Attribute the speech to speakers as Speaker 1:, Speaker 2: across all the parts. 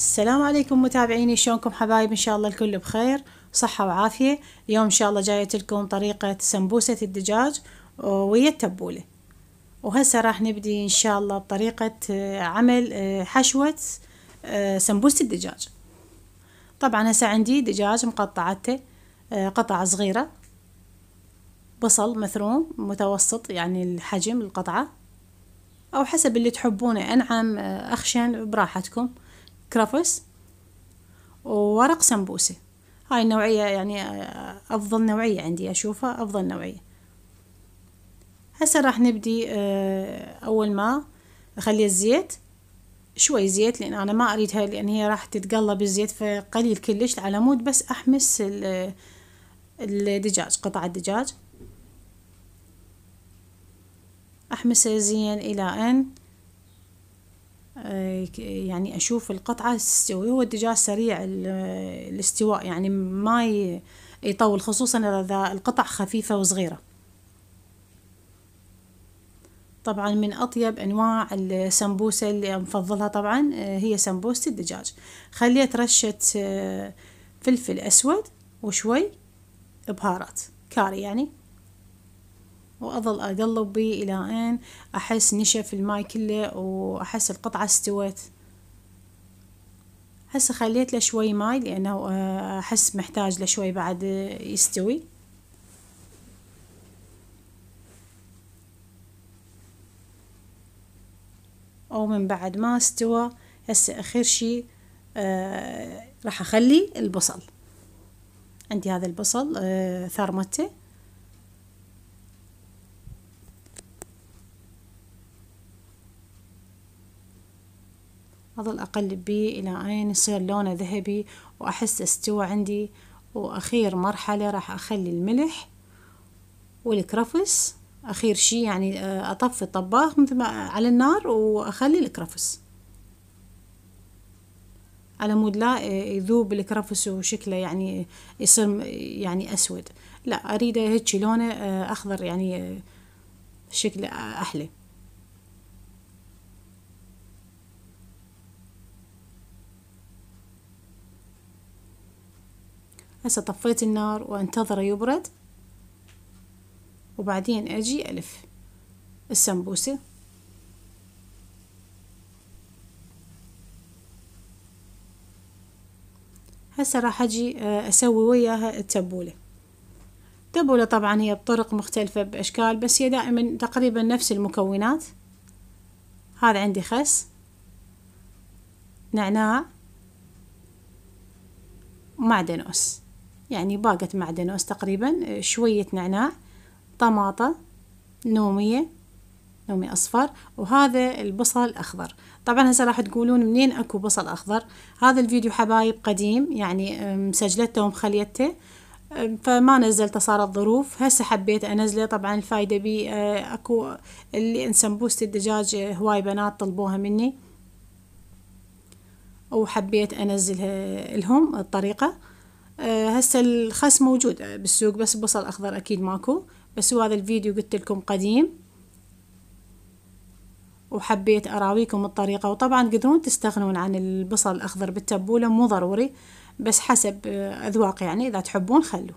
Speaker 1: السلام عليكم متابعيني شلونكم حبايب ان شاء الله الكل بخير صحة وعافية اليوم ان شاء الله جاية لكم طريقة سمبوسة الدجاج ويا التبولة وهسه راح نبدي ان شاء الله بطريقة آه، عمل آه، حشوة آه، سمبوسة الدجاج طبعا هسه عندي دجاج مقطعته قطع صغيرة بصل مثروم متوسط يعني الحجم القطعة او حسب اللي تحبونه انعم اخشن براحتكم كرفس وورق سمبوسة هاي النوعية يعني آه، أفضل نوعية عندي أشوفها أفضل نوعية هسه راح نبدي آه، أول ما أخلي الزيت شوي زيت لأن أنا ما أريدها لأن هي راح تتقلب الزيت فقليل كلش على مود بس أحمس الدجاج قطع الدجاج أحمسه زين إلى أن يعني أشوف القطعة تستوي هو الدجاج سريع الاستواء يعني ما يطول خصوصا إذا القطع خفيفة وصغيرة طبعا من أطيب أنواع السمبوسة اللي مفضلها طبعا آه، هي سمبوسة الدجاج خليت رشة آه، فلفل أسود وشوي بهارات كاري يعني وأظل أقلب بيه إلى أن أحس نشف الماي كله وأحس القطعة استوت هسه خليت له شوي ماي لأنه آه، أحس محتاج له شوي بعد يستوي أو من بعد ما استوى هسه آخر شي آه، راح أخلي البصل عندي هذا البصل آه، ثرمته أظل أقلب بيه إلى أن يصير لونه ذهبي وأحس استوى عندي وأخير مرحلة راح أخلي الملح والكرفس أخير شي يعني آه، أطفي الطباخ مثل ما على النار وأخلي الكرفس على مود لا آه، يذوب الكرفس وشكله يعني يصير يعني أسود لا أريده هيك لونه آه، أخضر يعني شكله أحلى هسه طفيت النار وانتظره يبرد وبعدين اجي الف السمبوسه هسه راح اجي آه، اسوي وياها التبوله التبوله طبعا هي بطرق مختلفه باشكال بس هي دائما تقريبا نفس المكونات هذا عندي خس نعناع معدنوس يعني باقة معدنوس تقريبا شوية نعناع طماطة نومية نومي أصفر وهذا البصل أخضر طبعا هسه راح تقولون منين أكو بصل أخضر هذا الفيديو حبايب قديم يعني مسجلته ومخليته فما نزلته صارت ظروف هسه حبيت انزله طبعا الفايده بي أه، اكو اللي سمبوسه الدجاج أه، هواي بنات طلبوها مني وحبيت انزلها لهم الطريقه آه، هسه الخس موجود بالسوق بس بصل اخضر اكيد ماكو بس هو هذا الفيديو قلت لكم قديم وحبيت اراويكم الطريقه وطبعا تقدرون تستغنون عن البصل الاخضر بالتبوله مو ضروري بس حسب آه، اذواق يعني اذا تحبون خلوه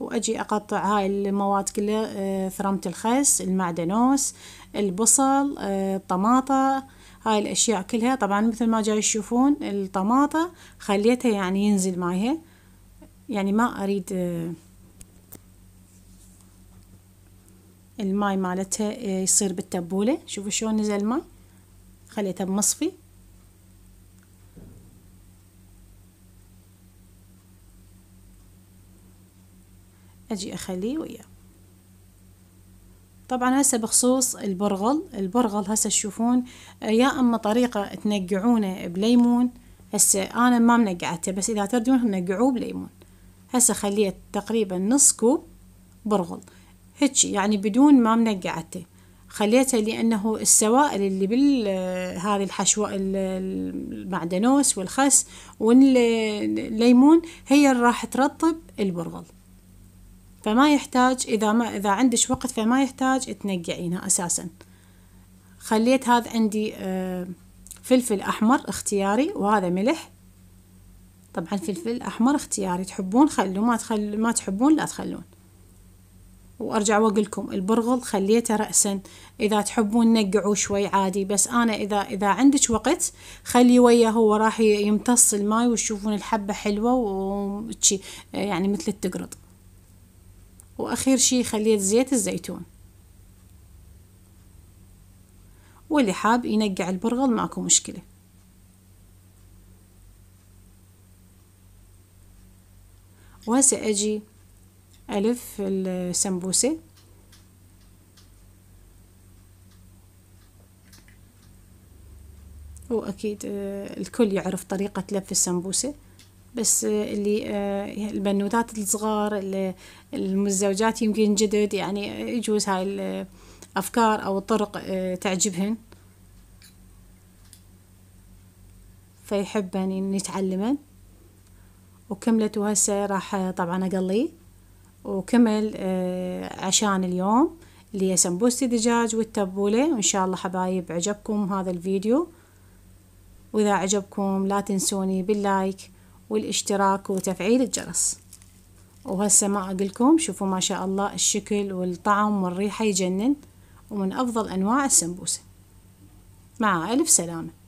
Speaker 1: واجي اقطع هاي المواد كلها آه، ثرمة الخس المعدنوس البصل الطماطه هاي الأشياء كلها طبعا مثل ما جاي تشوفون الطماطة خليتها يعني ينزل مايها يعني ما أريد آه، الماي مالتها آه، يصير بالتبولة شوفوا شلون نزل الماي خليتها بمصفي اجي اخليه وياه طبعا هسه بخصوص البرغل البرغل هسه تشوفون يا اما طريقة تنقعونه بليمون هسه انا ما منقعته بس اذا تردون نقعوه بليمون هسه خليت تقريبا نص كوب برغل هيك يعني بدون ما منقعته خليته لانه السوائل اللي بال آه، هذه الحشوة المعدنوس والخس والليمون هي اللي راح ترطب البرغل فما يحتاج إذا ما إذا عندك وقت فما يحتاج تنقعينها أساسا خليت هذا عندي آه، فلفل أحمر اختياري وهذا ملح طبعا فلفل أحمر اختياري تحبون خلوا ما تخل ما تحبون لا تخلون وارجع واقول لكم البرغل خليته راسا اذا تحبون نقعوا شوي عادي بس انا اذا اذا عندك وقت خلي وياه هو راح يمتص الماي وتشوفون الحبه حلوه وشي يعني مثل التقرط وأخير شي خليت زيت الزيتون واللي حاب ينقع البرغل ماكو مشكلة وهسه أجي ألف السمبوسة وأكيد آه، الكل يعرف طريقة لف السمبوسة بس اللي آه، البنوتات الصغار المزوجات يمكن جدد يعني يجوز هاي الأفكار أو الطرق آه، تعجبهن فيحبن إن يتعلمن وكملت وهسه راح طبعا أقلي وكمل آه، عشان اليوم اللي هي سمبوسة دجاج والتبولة وإن شاء الله حبايب عجبكم هذا الفيديو وإذا عجبكم لا تنسوني باللايك والاشتراك وتفعيل الجرس وهسه ما أقلكم شوفوا ما شاء الله الشكل والطعم والريحة يجنن ومن أفضل أنواع السمبوسة مع ألف سلامة